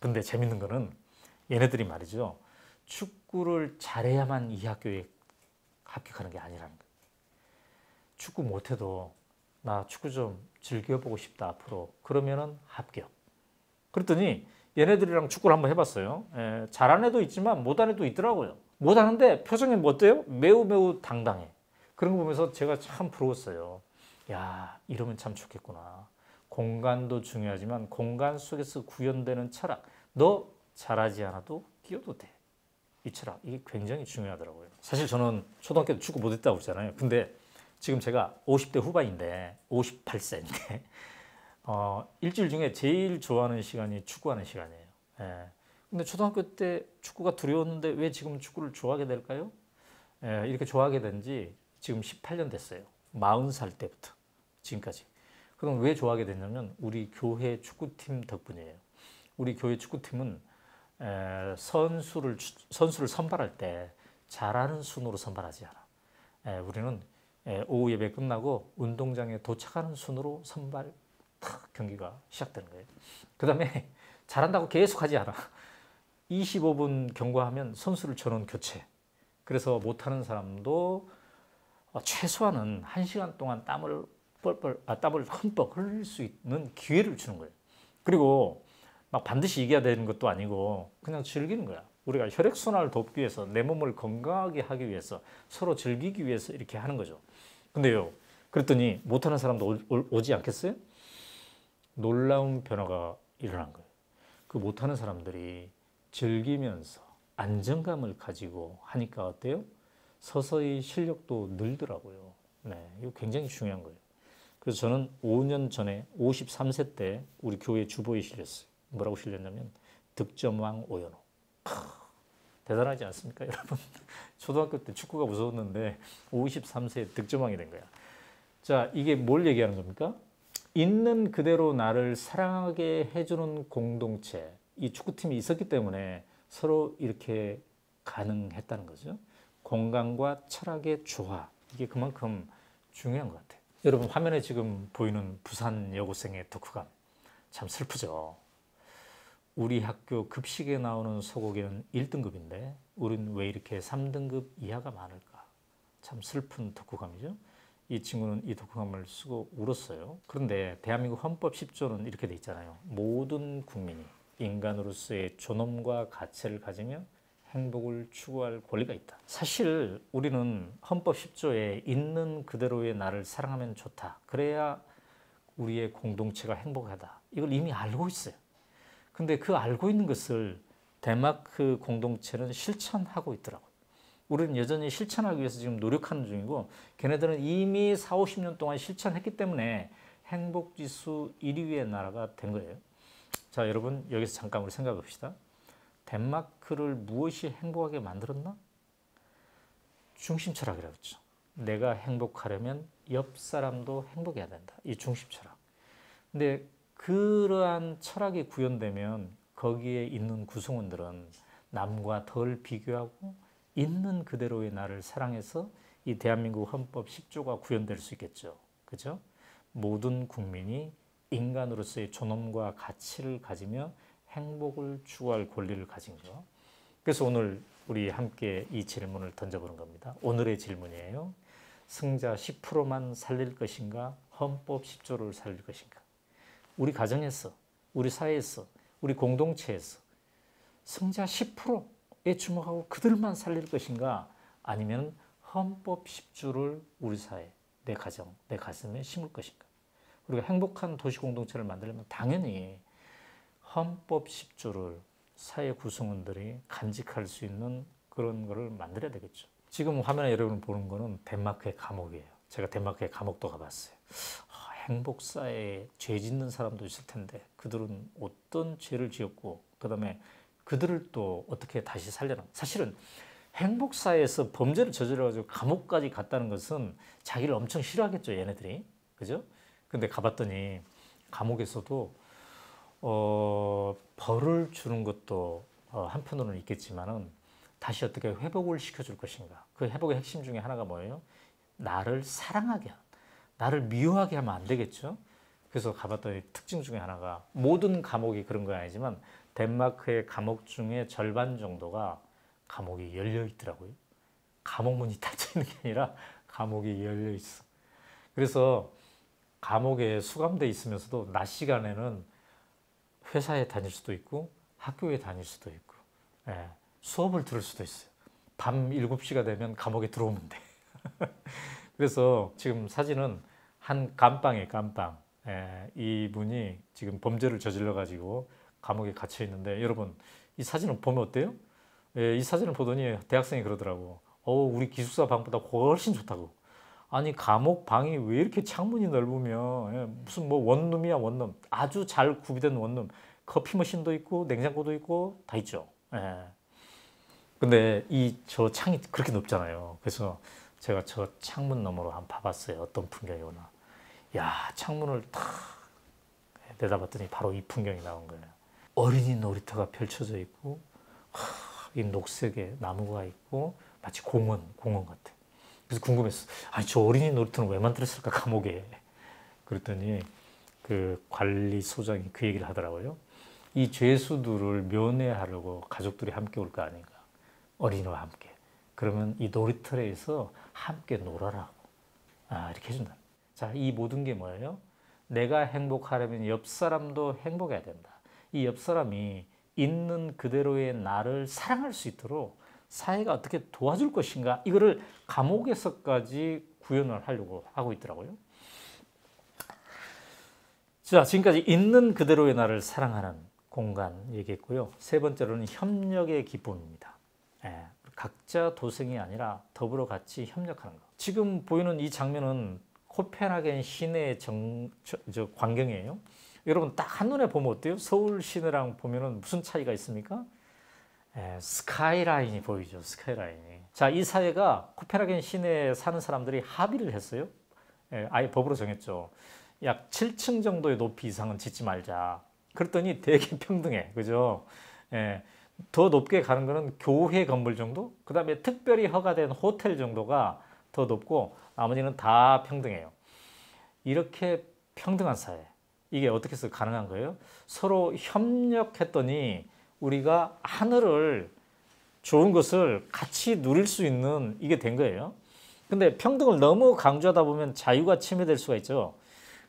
근데 재밌는 거는 얘네들이 말이죠. 축구를 잘해야만 이 학교에 합격하는 게 아니라는 거예요. 축구 못해도 나 축구 좀 즐겨보고 싶다 앞으로 그러면은 합격. 그랬더니 얘네들이랑 축구를 한번 해봤어요. 에, 예, 잘한 애도 있지만 못한 애도 있더라고요. 못하는데 표정이 뭐 어때요? 매우 매우 당당해. 그런 거 보면서 제가 참 부러웠어요. 야, 이러면 참 좋겠구나. 공간도 중요하지만 공간 속에서 구현되는 철학. 너 잘하지 않아도 끼어도 돼. 이 철학. 이게 굉장히 중요하더라고요. 사실 저는 초등학교 때 축구 못했다고 그러잖아요. 근데 지금 제가 50대 후반인데 58세인데 어, 일주일 중에 제일 좋아하는 시간이 축구하는 시간이에요. 예. 근데 초등학교 때 축구가 두려웠는데 왜 지금 축구를 좋아하게 될까요? 예, 이렇게 좋아하게 된 지 지금 18년 됐어요. 40살 때부터. 지금까지. 그럼 왜 좋아하게 됐냐면 우리 교회 축구팀 덕분이에요. 우리 교회 축구팀은 선수를 선수를 선발할 때 잘하는 순으로 선발하지 않아. 우리는 오후 예배 끝나고 운동장에 도착하는 순으로 선발 탁 경기가 시작되는 거예요. 그 다음에 잘한다고 계속 하지 않아. 25분 경과하면 선수를 전원 교체. 그래서 못하는 사람도 어, 최소한은 1시간 동안 땀을 뻘뻘 아, 땀을 흠뻑 흘릴 수 있는 기회를 주는 거예요. 그리고 막 반드시 이겨야 되는 것도 아니고 그냥 즐기는 거야. 우리가 혈액순환을 돕기 위해서 내 몸을 건강하게 하기 위해서 서로 즐기기 위해서 이렇게 하는 거죠. 근데요. 그랬더니 못하는 사람도 오, 지 않겠어요? 놀라운 변화가 일어난 거예요. 그 못하는 사람들이 즐기면서 안정감을 가지고 하니까 어때요? 서서히 실력도 늘더라고요. 네, 이거 굉장히 중요한 거예요. 그래서 저는 5년 전에 53세 때 우리 교회 주보에 실렸어요. 뭐라고 실렸냐면 득점왕 오연호. 대단하지 않습니까, 여러분? 초등학교 때 축구가 무서웠는데 5 3세 득점왕이 된 거야. 자, 이게 뭘 얘기하는 겁니까? 있는 그대로 나를 사랑하게 해주는 공동체, 이 축구팀이 있었기 때문에 서로 이렇게 가능했다는 거죠. 건강과 철학의 조화, 이게 그만큼 중요한 것 같아요. 여러분 화면에 지금 보이는 부산 여고생의 독후감참 슬프죠. 우리 학교 급식에 나오는 소고기는 1등급인데 우린 왜 이렇게 3등급 이하가 많을까? 참 슬픈 덕후감이죠. 이 친구는 이 덕후감을 쓰고 울었어요. 그런데 대한민국 헌법 10조는 이렇게 돼 있잖아요. 모든 국민이 인간으로서의 존엄과 가치를 가지며 행복을 추구할 권리가 있다. 사실 우리는 헌법 10조에 있는 그대로의 나를 사랑하면 좋다. 그래야 우리의 공동체가 행복하다. 이걸 이미 알고 있어요. 근데 그 알고 있는 것을 덴마크 그 공동체는 실천하고 있더라고요. 우리는 여전히 실천하기 위해서 지금 노력하는 중이고 걔네들은 이미 4, 50년 동안 실천했기 때문에 행복지수 1위의 나라가 된 거예요. 자 여러분 여기서 잠깐 우리 생각해 봅시다. 덴마크를 무엇이 행복하게 만들었나? 중심 철학이라고 했죠. 내가 행복하려면 옆 사람도 행복해야 된다. 이 중심 철학. 근데 그러한 철학이 구현되면 거기에 있는 구성원들은 남과 덜 비교하고 있는 그대로의 나를 사랑해서 이 대한민국 헌법 10조가 구현될 수 있겠죠. 그죠? 모든 국민이 인간으로서의 존엄과 가치를 가지며 행복을 추구할 권리를 가진 거. 그래서 오늘 우리 함께 이 질문을 던져보는 겁니다. 오늘의 질문이에요. 승자 10%만 살릴 것인가? 헌법 10조를 살릴 것인가? 우리 가정에서, 우리 사회에서, 우리 공동체에서 승자 10%에 주목하고 그들만 살릴 것인가? 아니면 헌법 10조를 우리 사회, 내 가정, 내 가슴에 심을 것인가? 우리가 행복한 도시 공동체를 만들려면 당연히 헌법 10조를 사회 구성원들이 간직할 수 있는 그런 거를 만들어야 되겠죠. 지금 화면에 여러분 보는 거는 덴마크의 감옥이에요. 제가 덴마크의 감옥도 가봤어요. 아, 행복사에 죄 짓는 사람도 있을 텐데 그들은 어떤 죄를 지었고 그 다음에 그들을 또 어떻게 다시 살려나 사실은 행복사에서 범죄를 저질러가지고 감옥까지 갔다는 것은 자기를 엄청 싫어하겠죠 얘네들이 그죠? 근데 가봤더니 감옥에서도 어, 벌을 주는 것도 어, 한편으로는 있겠지만은 다시 어떻게 회복을 시켜줄 것인가. 그 회복의 핵심 중에 하나가 뭐예요? 나를 사랑하게, 나를 미워하게 하면 안 되겠죠. 그래서 가봤더니 특징 중에 하나가 모든 감옥이 그런 건 아니지만 덴마크의 감옥 중에 절반 정도가 감옥이 열려 있더라고요. 감옥문이 닫혀 있는 게 아니라 감옥이 열려 있어. 그래서 감옥에 수감돼 있으면서도 낮 시간에는 회사에 다닐 수도 있고 학교에 다닐 수도 있고 예, 수업을 들을 수도 있어요. 밤 7시가 되면 감옥에 들어오면 돼. 그래서 지금 사진은 한 감방에 감방. 예, 이분이 지금 범죄를 저질러 가지고 감옥에 갇혀 있는데 여러분 이 사진을 보면 어때요? 예, 이 사진을 보더니 대학생이 그러더라고. 어, 우리 기숙사 방보다 훨씬 좋다고. 아니 감옥 방이 왜 이렇게 창문이 넓으면 예, 무슨 뭐 원룸이야 원룸 아주 잘 구비된 원룸 커피 머신도 있고 냉장고도 있고 다 있죠. 예. 근데 이 저 창이 그렇게 높잖아요. 그래서 제가 저 창문 너머로 한 봐봤어요. 어떤 풍경이 오나. 야 창문을 탁 내다봤더니 바로 이 풍경이 나온 거예요. 어린이 놀이터가 펼쳐져 있고 하, 이 녹색의 나무가 있고 마치 공원 공원 같아. 그래서 궁금했어. 아니 저 어린이 놀이터는 왜 만들었을까 감옥에. 그랬더니 그 관리소장이 그 얘기를 하더라고요. 이 죄수들을 면회하려고 가족들이 함께 올 거 아닌가. 어린이와 함께. 그러면 이 놀이터에서 함께 놀아라고. 아, 이렇게 해준다. 자, 이 모든 게 뭐예요? 내가 행복하려면 옆 사람도 행복해야 된다. 이 옆 사람이 있는 그대로의 나를 사랑할 수 있도록 사회가 어떻게 도와줄 것인가 이거를 감옥에서까지 구현을 하려고 하고 있더라고요. 자 지금까지 있는 그대로의 나를 사랑하는 공간 얘기했고요. 세 번째로는 협력의 기쁨입니다. 예, 각자 도생이 아니라 더불어 같이 협력하는 것. 지금 보이는 이 장면은 코펜하겐 시내 정, 저, 저 광경이에요. 여러분 딱 한눈에 보면 어때요? 서울 시내랑 보면 무슨 차이가 있습니까? 예, 스카이라인이 보이죠. 스카이라인이. 자, 이 사회가 코페라겐 시내에 사는 사람들이 합의를 했어요. 예, 아예 법으로 정했죠. 약 7층 정도의 높이 이상은 짓지 말자. 그랬더니 되게 평등해. 그죠? 예, 더 높게 가는 거는 교회 건물 정도? 그 다음에 특별히 허가된 호텔 정도가 더 높고 나머지는 다 평등해요. 이렇게 평등한 사회. 이게 어떻게 해서 가능한 거예요? 서로 협력했더니 우리가 하늘을 좋은 것을 같이 누릴 수 있는 이게 된 거예요. 근데 평등을 너무 강조하다 보면 자유가 침해될 수가 있죠.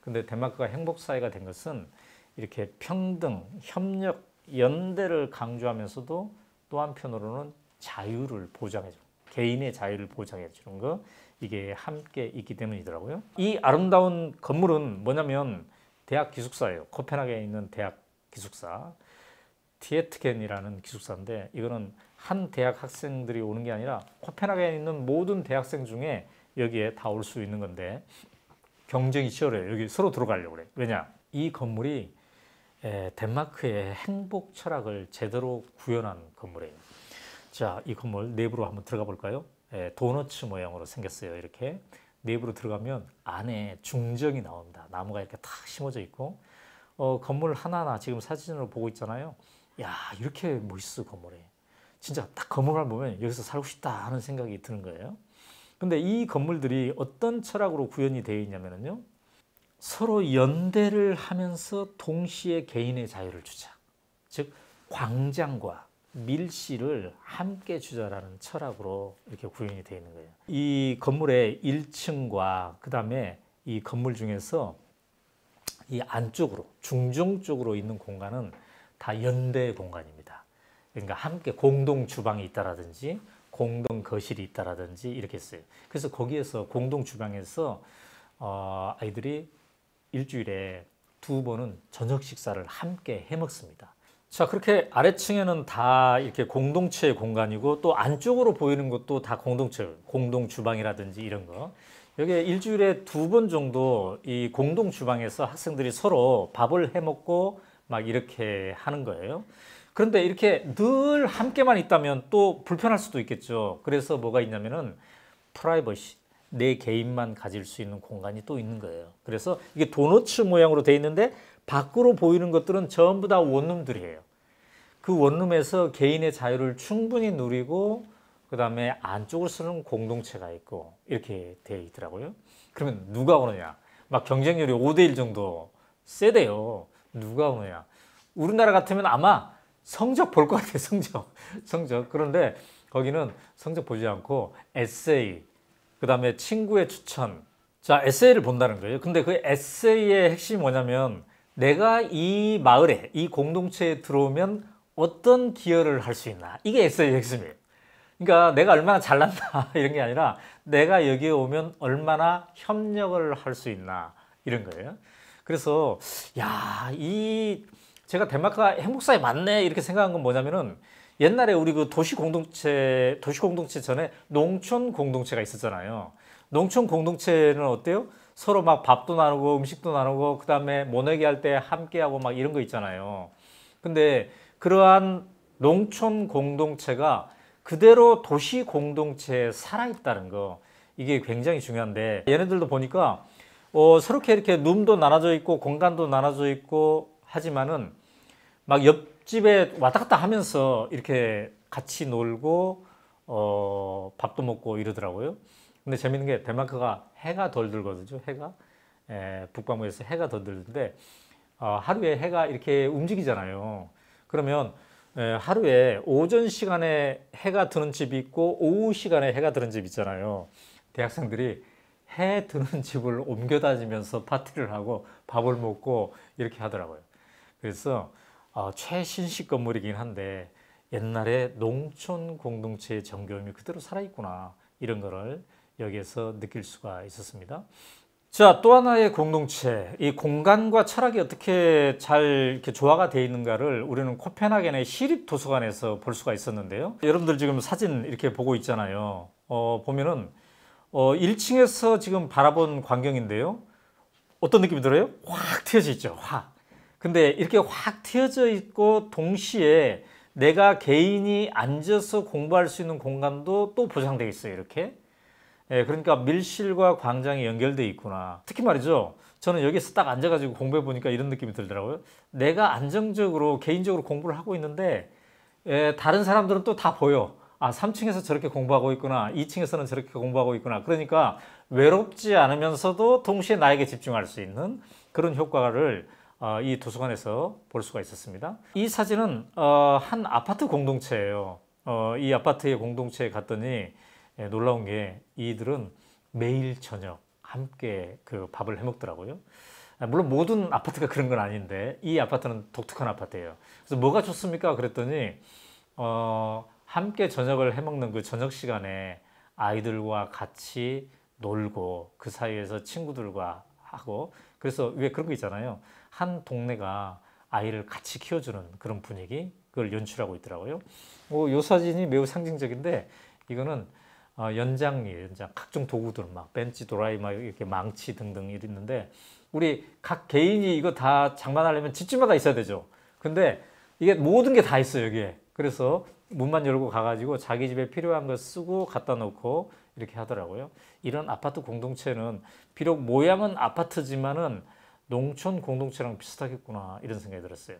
근데 덴마크가 행복 사회가 된 것은 이렇게 평등, 협력, 연대를 강조하면서도 또 한편으로는 자유를 보장해 주는 개인의 자유를 보장해 주는 거 이게 함께 있기 때문이더라고요. 이 아름다운 건물은 뭐냐면 대학 기숙사예요. 코펜하겐에 있는 대학 기숙사. 디에트겐이라는 기숙사인데 이거는 한 대학 학생들이 오는 게 아니라 코펜하겐에 있는 모든 대학생 중에 여기에 다 올 수 있는 건데 경쟁이 치열해요. 여기 서로 들어가려고 그래. 왜냐? 이 건물이 덴마크의 행복 철학을 제대로 구현한 건물이에요. 자, 이 건물 내부로 한번 들어가 볼까요? 도너츠 모양으로 생겼어요. 이렇게 내부로 들어가면 안에 중정이 나옵니다 나무가 이렇게 탁 심어져 있고 어, 건물 하나하나 지금 사진으로 보고 있잖아요. 야 이렇게 멋있어 건물에 진짜 딱 건물만 보면 여기서 살고 싶다 하는 생각이 드는 거예요. 근데 이 건물들이 어떤 철학으로 구현이 되어 있냐면요. 서로 연대를 하면서 동시에 개인의 자유를 주자. 즉 광장과 밀실을 함께 주자라는 철학으로 이렇게 구현이 되어 있는 거예요. 이 건물의 1층과 그 다음에 이 건물 중에서 이 안쪽으로 중정 쪽으로 있는 공간은 다 연대 공간입니다. 그러니까 함께 공동 주방이 있다라든지 공동 거실이 있다라든지 이렇게 써요. 그래서 거기에서 공동 주방에서 어, 아이들이 일주일에 두 번은 저녁 식사를 함께 해 먹습니다. 자 그렇게 아래층에는 다 이렇게 공동체 공간이고 또 안쪽으로 보이는 것도 다 공동체, 공동 주방이라든지 이런 거. 여기에 일주일에 두 번 정도 이 공동 주방에서 학생들이 서로 밥을 해 먹고 막 이렇게 하는 거예요. 그런데 이렇게 늘 함께만 있다면 또 불편할 수도 있겠죠. 그래서 뭐가 있냐면은 프라이버시, 내 개인만 가질 수 있는 공간이 또 있는 거예요. 그래서 이게 도너츠 모양으로 돼 있는데 밖으로 보이는 것들은 전부 다 원룸들이에요. 그 원룸에서 개인의 자유를 충분히 누리고 그 다음에 안쪽을 쓰는 공동체가 있고 이렇게 돼 있더라고요. 그러면 누가 오느냐? 막 경쟁률이 5대1 정도 세대요. 누가 오느냐. 우리나라 같으면 아마 성적 볼 것 같아요. 성적. 성적. 그런데 거기는 성적 보지 않고 에세이, 그 다음에 친구의 추천. 자, 에세이를 본다는 거예요. 근데 그 에세이의 핵심이 뭐냐면 내가 이 마을에, 이 공동체에 들어오면 어떤 기여를 할 수 있나. 이게 에세이의 핵심이에요. 그러니까 내가 얼마나 잘난다 이런 게 아니라 내가 여기에 오면 얼마나 협력을 할 수 있나 이런 거예요. 그래서 야이 제가 덴마크가 행복사에 맞네 이렇게 생각한 건 뭐냐면은 옛날에 우리 그 도시 공동체 도시 공동체 전에 농촌 공동체가 있었잖아요. 농촌 공동체는 어때요? 서로 막 밥도 나누고 음식도 나누고 그 다음에 모내기 할 때 함께하고 막 이런 거 있잖아요. 근데 그러한 농촌 공동체가 그대로 도시 공동체에 살아있다는 거 이게 굉장히 중요한데 얘네들도 보니까 어, 서렇게 이렇게 룸도 나눠져 있고 공간도 나눠져 있고 하지만은 막 옆집에 왔다 갔다 하면서 이렇게 같이 놀고 어, 밥도 먹고 이러더라고요. 근데 재밌는 게 덴마크가 해가 덜 들거든요. 해가 에, 예, 북반구에서 해가 덜 들는데 어, 하루에 해가 이렇게 움직이잖아요. 그러면 에, 예, 하루에 오전 시간에 해가 드는 집이 있고 오후 시간에 해가 드는 집 있잖아요. 대학생들이 해 드는 집을 옮겨 다니면서 파티를 하고 밥을 먹고 이렇게 하더라고요. 그래서 어, 최신식 건물이긴 한데 옛날에 농촌 공동체의 정겨움이 그대로 살아있구나 이런 거를 여기에서 느낄 수가 있었습니다. 자, 또 하나의 공동체, 이 공간과 철학이 어떻게 잘 이렇게 조화가 되어 있는가를 우리는 코펜하겐의 시립 도서관에서 볼 수가 있었는데요. 여러분들 지금 사진 이렇게 보고 있잖아요. 어, 보면은 어, 1층에서 지금 바라본 광경인데요. 어떤 느낌이 들어요? 확 트여져 있죠. 확. 근데 이렇게 확 트여져 있고 동시에 내가 개인이 앉아서 공부할 수 있는 공간도 또 보장되어 있어요. 이렇게. 예, 그러니까 밀실과 광장이 연결돼 있구나. 특히 말이죠. 저는 여기서 딱 앉아가지고 공부해 보니까 이런 느낌이 들더라고요. 내가 안정적으로 개인적으로 공부를 하고 있는데 예, 다른 사람들은 또 다 보여. 아 3층에서 저렇게 공부하고 있구나 2층에서는 저렇게 공부하고 있구나 그러니까 외롭지 않으면서도 동시에 나에게 집중할 수 있는 그런 효과를 어, 이 도서관에서 볼 수가 있었습니다 이 사진은 어, 한 아파트 공동체예요 어, 이 아파트의 공동체에 갔더니 예, 놀라운 게 이들은 매일 저녁 함께 그 밥을 해 먹더라고요 아, 물론 모든 아파트가 그런 건 아닌데 이 아파트는 독특한 아파트예요 그래서 뭐가 좋습니까 그랬더니 어, 함께 저녁을 해먹는 그 저녁 시간에 아이들과 같이 놀고 그 사이에서 친구들과 하고 그래서 왜 그런 거 있잖아요. 한 동네가 아이를 같이 키워주는 그런 분위기 그걸 연출하고 있더라고요. 뭐, 요 사진이 매우 상징적인데 이거는 어, 연장리, 연장, 각종 도구들 막 벤치, 도라이, 막 이렇게 망치 등등 있는데 우리 각 개인이 이거 다 장만하려면 집집마다 있어야 되죠. 근데 이게 모든 게 다 있어요, 여기에. 그래서 문만 열고 가가지고 자기 집에 필요한 거 쓰고 갖다 놓고 이렇게 하더라고요. 이런 아파트 공동체는 비록 모양은 아파트지만은 농촌 공동체랑 비슷하겠구나 이런 생각이 들었어요.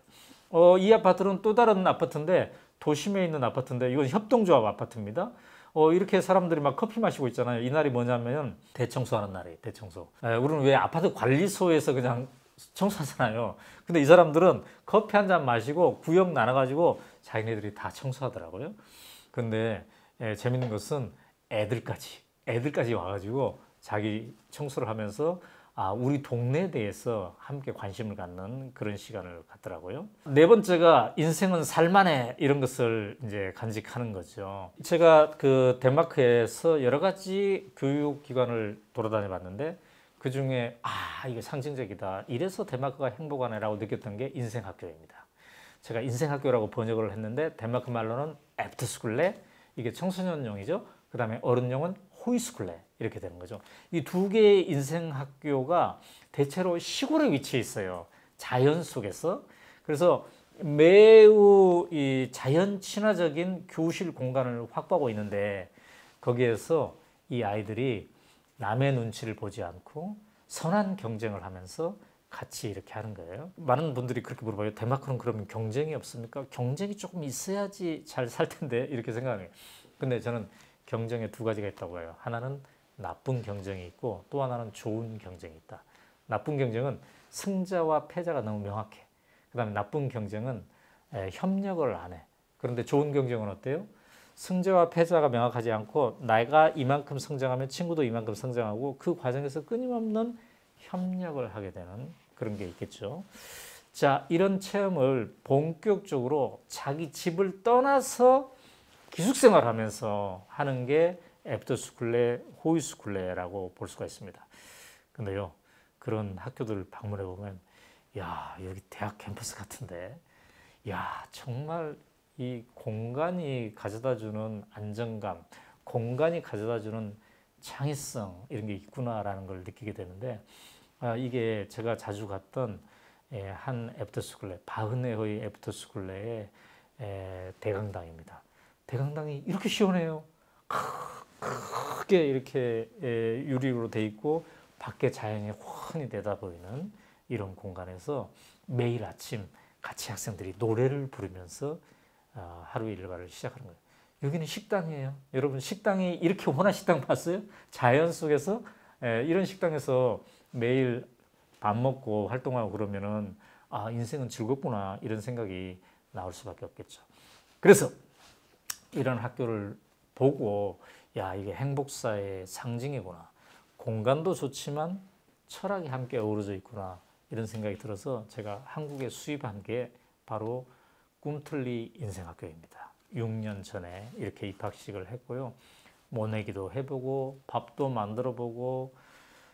어, 이 아파트는 또 다른 아파트인데 도심에 있는 아파트인데 이건 협동조합 아파트입니다. 어, 이렇게 사람들이 막 커피 마시고 있잖아요. 이 날이 뭐냐면 대청소하는 날이에요. 대청소. 에, 우리는 왜 아파트 관리소에서 그냥 청소하잖아요. 근데 이 사람들은 커피 한 잔 마시고 구역 나눠가지고 자기네들이 다 청소하더라고요. 근데 예, 재밌는 것은 애들까지 애들까지 와가지고 자기 청소를 하면서 아, 우리 동네에 대해서 함께 관심을 갖는 그런 시간을 갖더라고요. 네 번째가 인생은 살만해 이런 것을 이제 간직하는 거죠. 제가 그 덴마크에서 여러 가지 교육 기관을 돌아다녀 봤는데 그 중에 아 이게 상징적이다. 이래서 덴마크가 행복하네라고 느꼈던 게 인생학교입니다. 제가 인생학교라고 번역을 했는데 덴마크 말로는 애프트스쿨레 이게 청소년용이죠. 그 다음에 어른용은 호이스쿨레 이렇게 되는 거죠. 이 두 개의 인생학교가 대체로 시골에 위치해 있어요. 자연 속에서. 그래서 매우 이 자연 친화적인 교실 공간을 확보하고 있는데 거기에서 이 아이들이 남의 눈치를 보지 않고 선한 경쟁을 하면서 같이 이렇게 하는 거예요. 많은 분들이 그렇게 물어봐요. 덴마크는 그러면 경쟁이 없습니까? 경쟁이 조금 있어야지 잘 살 텐데 이렇게 생각해요. 근데 저는 경쟁에 두 가지가 있다고 해요. 하나는 나쁜 경쟁이 있고 또 하나는 좋은 경쟁이 있다. 나쁜 경쟁은 승자와 패자가 너무 명확해. 그 다음에 나쁜 경쟁은 에, 협력을 안 해. 그런데 좋은 경쟁은 어때요? 승자와 패자가 명확하지 않고 나이가 이만큼 성장하면 친구도 이만큼 성장하고 그 과정에서 끊임없는 협력을 하게 되는 그런 게 있겠죠. 자, 이런 체험을 본격적으로 자기 집을 떠나서 기숙생활 하면서 하는 게 애프터스쿨레, 호이스쿨레라고 볼 수가 있습니다. 근데요, 그런 학교들 방문해 보면, 야, 여기 대학 캠퍼스 같은데, 야, 정말 이 공간이 가져다주는 안정감, 공간이 가져다주는 창의성 이런 게 있구나라는 걸 느끼게 되는데 아, 이게 제가 자주 갔던 예, 한 애프터스쿨레, 바흐네의 애프터스쿨레의 예, 대강당입니다. 대강당이 이렇게 시원해요. 크게 이렇게 예, 유리로 돼 있고 밖에 자연이 훤히 내다 보이는 이런 공간에서 매일 아침 같이 학생들이 노래를 부르면서 아, 하루 일과를 시작하는 거예요. 여기는 식당이에요. 여러분 식당이 이렇게 원한 식당 봤어요? 자연 속에서 예, 이런 식당에서 매일 밥 먹고 활동하고 그러면은 아 인생은 즐겁구나 이런 생각이 나올 수밖에 없겠죠. 그래서 이런 학교를 보고 야 이게 행복사의 상징이구나 공간도 좋지만 철학이 함께 어우러져 있구나 이런 생각이 들어서 제가 한국에 수입한 게 바로 꿈틀리 인생학교입니다. 6년 전에 이렇게 입학식을 했고요. 모내기도 해보고 밥도 만들어보고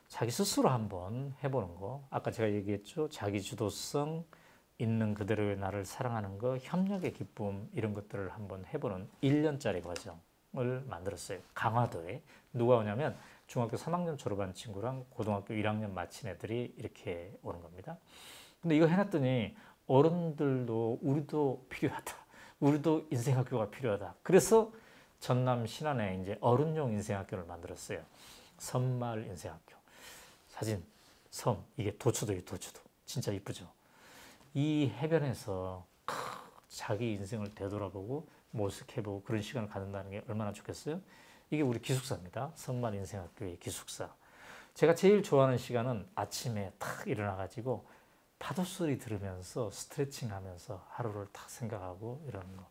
자기 스스로 한번 해보는 거. 아까 제가 얘기했죠. 자기 주도성, 있는 그대로의 나를 사랑하는 거, 협력의 기쁨 이런 것들을 한번 해보는 1년짜리 과정을 만들었어요. 강화도에 누가 오냐면 중학교 3학년 졸업한 친구랑 고등학교 1학년 마친 애들이 이렇게 오는 겁니다. 근데 이거 해놨더니 어른들도 우리도 필요하다. 우리도 인생학교가 필요하다. 그래서 전남 신안에 이제 어른용 인생학교를 만들었어요. 섬마을 인생학교. 사진, 섬, 이게 도초도예 도초도. 진짜 이쁘죠? 이 해변에서 크, 자기 인생을 되돌아보고 모색해보고 그런 시간을 갖는다는 게 얼마나 좋겠어요? 이게 우리 기숙사입니다. 섬마을 인생학교의 기숙사. 제가 제일 좋아하는 시간은 아침에 탁 일어나가지고 파도 소리 들으면서 스트레칭 하면서 하루를 다 생각하고 이런 거.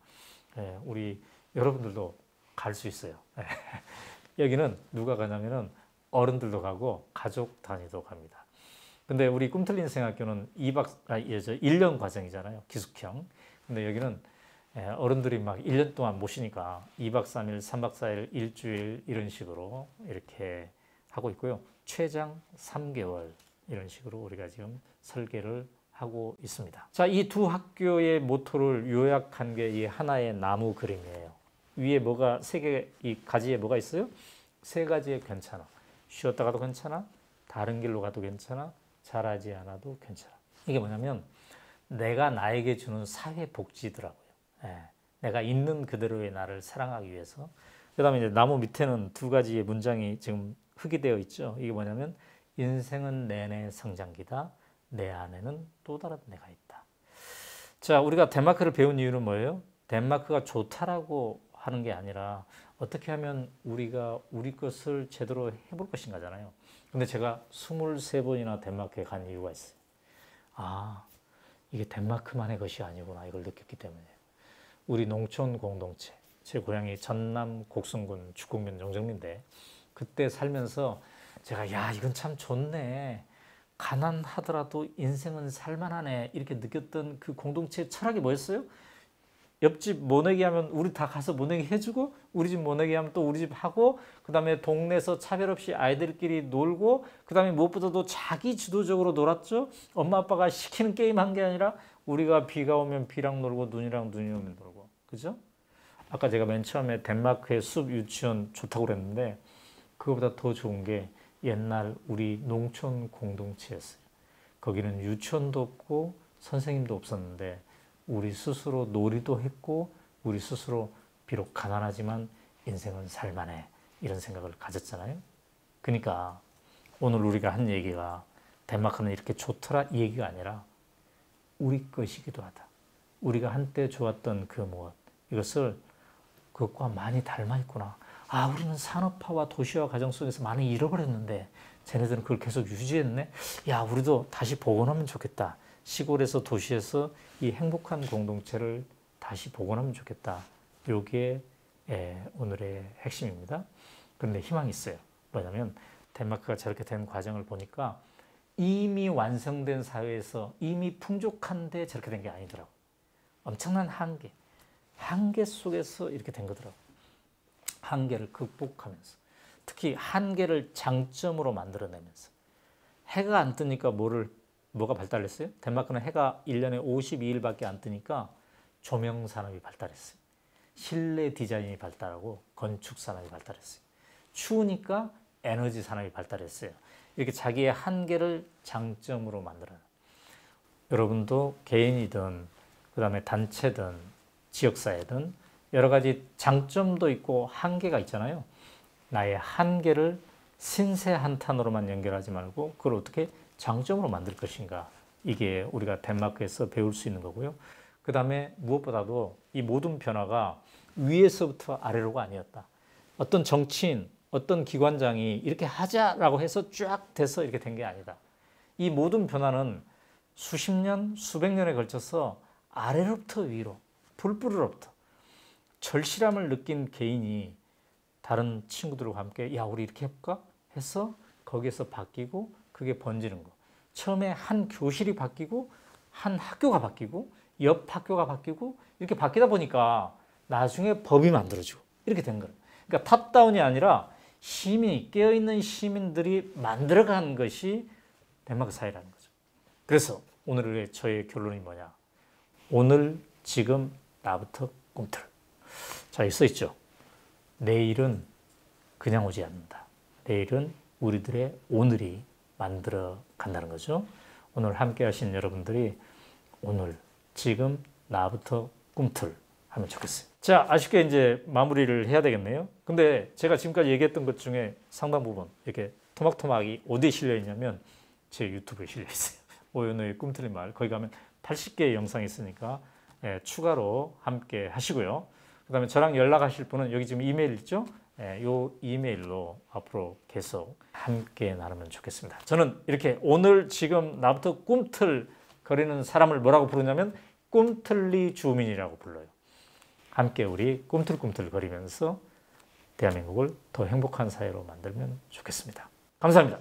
예, 우리 여러분들도 갈 수 있어요. 예. 여기는 누가 가냐면은 어른들도 가고 가족 단위도 갑니다. 근데 우리 꿈틀린 생학교는 2박, 아, 예, 저 1년 과정이잖아요. 기숙형. 근데 여기는 예, 어른들이 막 1년 동안 모시니까 2박 3일, 3박 4일, 일주일 이런 식으로 이렇게 하고 있고요. 최장 3개월 이런 식으로 우리가 지금 설계를 하고 있습니다. 자, 이 두 학교의 모토를 요약한 게 이 하나의 나무 그림이에요. 위에 뭐가 세 개, 이 가지에 뭐가 있어요? 세 가지에 괜찮아. 쉬었다가도 괜찮아. 다른 길로 가도 괜찮아. 잘하지 않아도 괜찮아. 이게 뭐냐면 내가 나에게 주는 사회 복지더라고요. 예, 내가 있는 그대로의 나를 사랑하기 위해서. 그다음에 이제 나무 밑에는 두 가지의 문장이 지금 흙이 되어 있죠. 이게 뭐냐면 인생은 내내 성장기다. 내 안에는 또 다른 내가 있다. 자, 우리가 덴마크를 배운 이유는 뭐예요? 덴마크가 좋다라고 하는 게 아니라 어떻게 하면 우리가 우리 것을 제대로 해볼 것인가잖아요. 근데 제가 23번이나 덴마크에 간 이유가 있어요. 아, 이게 덴마크만의 것이 아니구나. 이걸 느꼈기 때문에. 우리 농촌 공동체. 제 고향이 전남 곡성군 죽곡면 영정리인데 그때 살면서 제가 야 이건 참 좋네. 가난하더라도 인생은 살만하네 이렇게 느꼈던 그 공동체의 철학이 뭐였어요? 옆집 모내기 하면 우리 다 가서 모내기 해주고 우리 집 모내기 하면 또 우리 집 하고 그 다음에 동네에서 차별 없이 아이들끼리 놀고 그 다음에 무엇보다도 자기 주도적으로 놀았죠. 엄마 아빠가 시키는 게임 한 게 아니라 우리가 비가 오면 비랑 놀고 눈이랑 눈이 오면 놀고 그죠? 아까 제가 맨 처음에 덴마크의 숲 유치원 좋다고 그랬는데 그거보다 더 좋은 게 옛날 우리 농촌 공동체였어요. 거기는 유치원도 없고 선생님도 없었는데 우리 스스로 놀이도 했고 우리 스스로 비록 가난하지만 인생은 살만해 이런 생각을 가졌잖아요. 그러니까 오늘 우리가 한 얘기가 덴마크는 이렇게 좋더라 이 얘기가 아니라 우리 것이기도 하다. 우리가 한때 좋았던 그 무엇 이것을 그것과 많이 닮아 있구나. 아 우리는 산업화와 도시화 과정 속에서 많이 잃어버렸는데 쟤네들은 그걸 계속 유지했네. 야 우리도 다시 복원하면 좋겠다. 시골에서 도시에서 이 행복한 공동체를 다시 복원하면 좋겠다. 요게 예, 오늘의 핵심입니다. 그런데 희망이 있어요. 뭐냐면 덴마크가 저렇게 된 과정을 보니까 이미 완성된 사회에서 이미 풍족한데 저렇게 된 게 아니더라고. 엄청난 한계, 한계 속에서 이렇게 된 거더라고. 한계를 극복하면서 특히 한계를 장점으로 만들어내면서 해가 안 뜨니까 뭐를 뭐가 발달했어요? 덴마크는 해가 1년에 52일밖에 안 뜨니까 조명 산업이 발달했어요. 실내 디자인이 발달하고 건축 산업이 발달했어요. 추우니까 에너지 산업이 발달했어요. 이렇게 자기의 한계를 장점으로 만들어요. 여러분도 개인이든 그 다음에 단체든 지역사회든 여러 가지 장점도 있고 한계가 있잖아요. 나의 한계를 신세 한탄으로만 연결하지 말고 그걸 어떻게 장점으로 만들 것인가. 이게 우리가 덴마크에서 배울 수 있는 거고요. 그 다음에 무엇보다도 이 모든 변화가 위에서부터 아래로가 아니었다. 어떤 정치인, 어떤 기관장이 이렇게 하자라고 해서 쫙 돼서 이렇게 된 게 아니다. 이 모든 변화는 수십 년, 수백 년에 걸쳐서 아래로부터 위로, 불뿌리로부터 절실함을 느낀 개인이 다른 친구들과 함께 야 우리 이렇게 해볼까 해서 거기에서 바뀌고 그게 번지는 거. 처음에 한 교실이 바뀌고 한 학교가 바뀌고 옆 학교가 바뀌고 이렇게 바뀌다 보니까 나중에 법이 만들어지고 이렇게 된 거예요. 그러니까 탑다운이 아니라 시민이 깨어있는 시민들이 만들어간 것이 덴마크 사회라는 거죠. 그래서 오늘의 저의 결론이 뭐냐? 오늘 지금 나부터 꿈틀. 자, 써 있죠. 내일은 그냥 오지 않는다. 내일은 우리들의 오늘이 만들어 간다는 거죠. 오늘 함께 하신 여러분들이 오늘, 지금, 나부터 꿈틀 하면 좋겠어요. 자, 아쉽게 이제 마무리를 해야 되겠네요. 근데 제가 지금까지 얘기했던 것 중에 상당 부분 이렇게 토막토막이 어디에 실려 있냐면 제 유튜브에 실려 있어요. 오연우의 꿈틀린 말 거기 가면 80개의 영상이 있으니까 예, 추가로 함께 하시고요. 그다음에 저랑 연락하실 분은 여기 지금 이메일 있죠? 예, 요 이메일로 앞으로 계속 함께 나누면 좋겠습니다. 저는 이렇게 오늘 지금 나부터 꿈틀 거리는 사람을 뭐라고 부르냐면 꿈틀리 주민이라고 불러요. 함께 우리 꿈틀꿈틀 거리면서 대한민국을 더 행복한 사회로 만들면 좋겠습니다. 감사합니다.